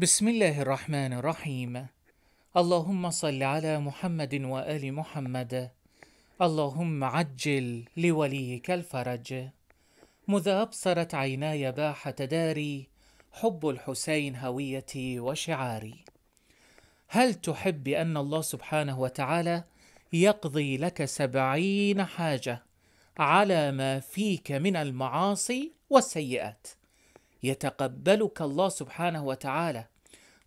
بسم الله الرحمن الرحيم اللهم صل على محمد وآل محمد اللهم عجل لوليك الفرج مذ أبصرت عيناي باحة داري حب الحسين هويتي وشعاري هل تحب أن الله سبحانه وتعالى يقضي لك سبعين حاجة على ما فيك من المعاصي والسيئات يتقبلك الله سبحانه وتعالى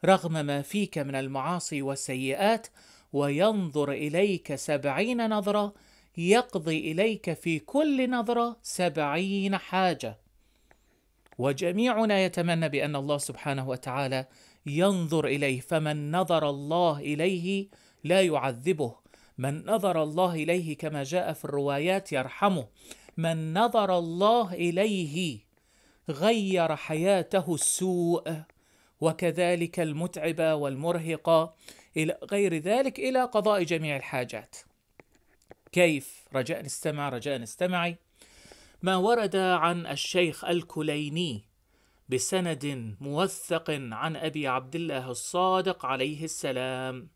رغم ما فيك من المعاصي والسيئات وينظر إليك سبعين نظرة يقضي إليك في كل نظرة سبعين حاجة وجميعنا يتمنى بأن الله سبحانه وتعالى ينظر إليه فمن نظر الله إليه لا يعذبه من نظر الله إليه كما جاء في الروايات يرحمه من نظر الله إليه غير حياته السوء وكذلك المتعبه والمرهقه الى غير ذلك الى قضاء جميع الحاجات. كيف؟ رجاء استمع رجاء استمعي ما ورد عن الشيخ الكليني بسند موثق عن ابي عبد الله الصادق عليه السلام.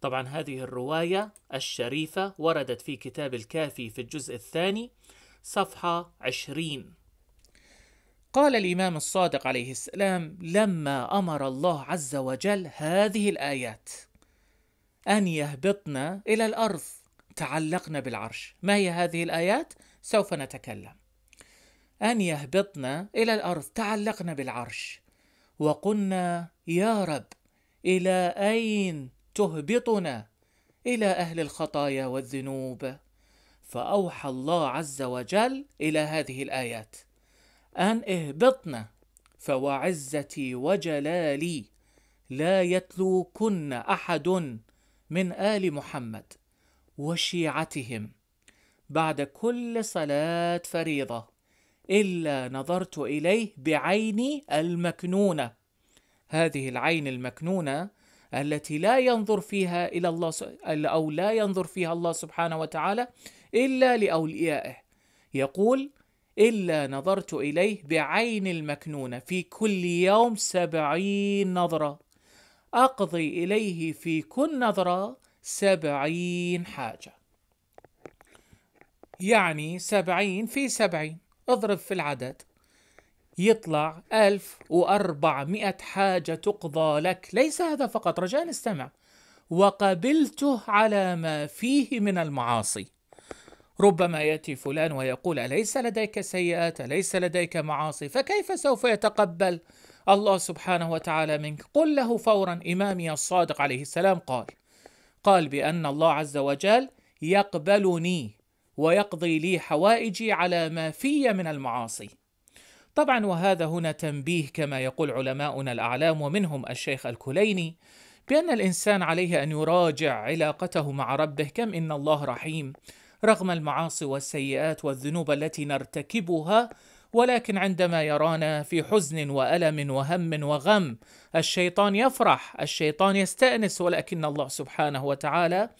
طبعا هذه الروايه الشريفه وردت في كتاب الكافي في الجزء الثاني صفحه 20 قال الإمام الصادق عليه السلام لما أمر الله عز وجل هذه الآيات أن يهبطنا إلى الأرض تعلقنا بالعرش ما هي هذه الآيات؟ سوف نتكلم أن يهبطنا إلى الأرض تعلقنا بالعرش وقلنا يا رب إلى أين تهبطنا؟ إلى أهل الخطايا والذنوب فأوحى الله عز وجل إلى هذه الآيات أن اهبطن فوعزتي وجلالي لا يتلوكن أحد من آل محمد وشيعتهم بعد كل صلاة فريضة إلا نظرت إليه بعيني المكنونة هذه العين المكنونة التي لا ينظر فيها إلى الله أو لا ينظر فيها الله سبحانه وتعالى إلا لأوليائه يقول إلا نظرت إليه بعين المكنونة في كل يوم سبعين نظرة أقضي إليه في كل نظرة سبعين حاجة يعني سبعين في سبعين اضرب في العدد يطلع ألف وأربعمائة حاجة تقضى لك ليس هذا فقط رجاء استمع وقبلته على ما فيه من المعاصي ربما ياتي فلان ويقول اليس لديك سيئات اليس لديك معاصي فكيف سوف يتقبل الله سبحانه وتعالى منك قل له فورا امامي الصادق عليه السلام قال قال بان الله عز وجل يقبلني ويقضي لي حوائجي على ما في من المعاصي طبعا وهذا هنا تنبيه كما يقول علماؤنا الاعلام ومنهم الشيخ الكليني بان الانسان عليه ان يراجع علاقته مع ربه كم ان الله رحيم رغم المعاصي والسيئات والذنوب التي نرتكبها ولكن عندما يرانا في حزن والم وهم وغم الشيطان يفرح الشيطان يستانس ولكن الله سبحانه وتعالى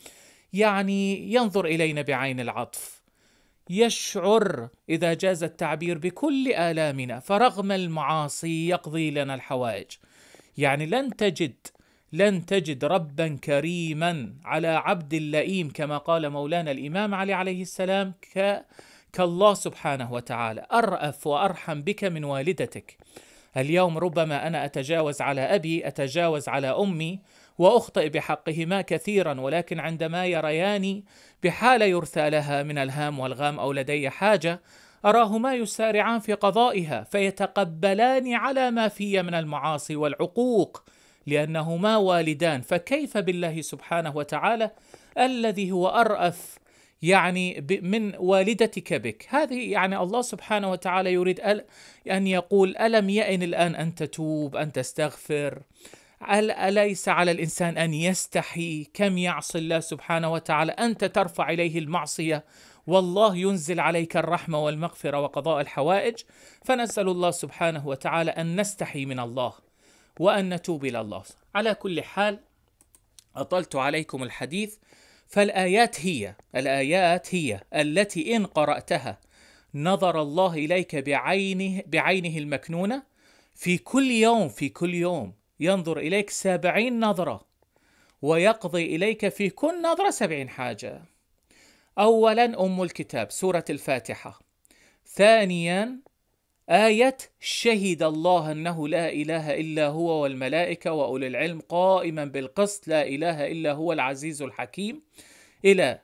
يعني ينظر الينا بعين العطف يشعر اذا جاز التعبير بكل الامنا فرغم المعاصي يقضي لنا الحوائج يعني لن تجد لن تجد ربا كريما على عبد لئيم كما قال مولانا الامام علي عليه السلام ك... كالله سبحانه وتعالى ارأف وارحم بك من والدتك اليوم ربما انا اتجاوز على ابي اتجاوز على امي واخطئ بحقهما كثيرا ولكن عندما يرياني بحاله يرثى لها من الهام والغام او لدي حاجه اراهما يسارعان في قضائها فيتقبلان على ما في من المعاصي والعقوق لأنهما والدان فكيف بالله سبحانه وتعالى الذي هو أرأف يعني من والدتك بك هذه يعني الله سبحانه وتعالى يريد أن يقول ألم يئن الآن أن تتوب أن تستغفر أليس على الإنسان أن يستحي كم يعصي الله سبحانه وتعالى أنت ترفع إليه المعصية والله ينزل عليك الرحمة والمغفرة وقضاء الحوائج فنسأل الله سبحانه وتعالى أن نستحي من الله وأن نتوب إلى الله على كل حال أطلت عليكم الحديث فالآيات هي الآيات هي التي إن قرأتها نظر الله إليك بعينه بعينه المكنونة في كل يوم في كل يوم ينظر إليك سبعين نظرة ويقضي إليك في كل نظرة سبعين حاجة أولا أم الكتاب سورة الفاتحة ثانيا آية شهد الله أنه لا إله إلا هو والملائكة وأولي العلم قائما بالقسط لا إله إلا هو العزيز الحكيم إلى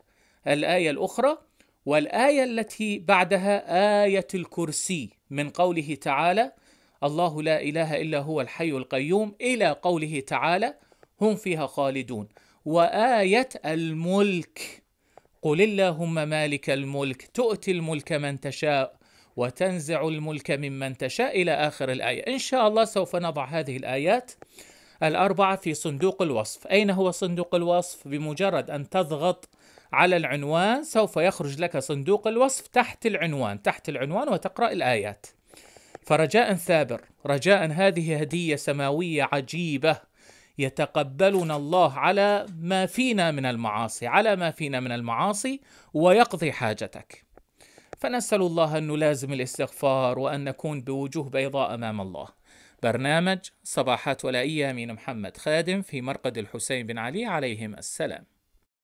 الآية الأخرى والآية التي بعدها آية الكرسي من قوله تعالى الله لا إله إلا هو الحي القيوم إلى قوله تعالى هم فيها خالدون وآية الملك قل اللهم مالك الملك تؤتي الملك من تشاء وتنزع الملك ممن تشاء إلى آخر الآية إن شاء الله سوف نضع هذه الآيات الأربعة في صندوق الوصف أين هو صندوق الوصف؟ بمجرد أن تضغط على العنوان سوف يخرج لك صندوق الوصف تحت العنوان تحت العنوان وتقرأ الآيات فرجاء ثابر رجاء هذه هدية سماوية عجيبة يتقبلنا الله على ما فينا من المعاصي على ما فينا من المعاصي ويقضي حاجتك فنسأل الله أن نلازم الاستغفار وأن نكون بوجوه بيضاء أمام الله برنامج صباحات ولائية من محمد خادم في مرقد الحسين بن علي عليهم السلام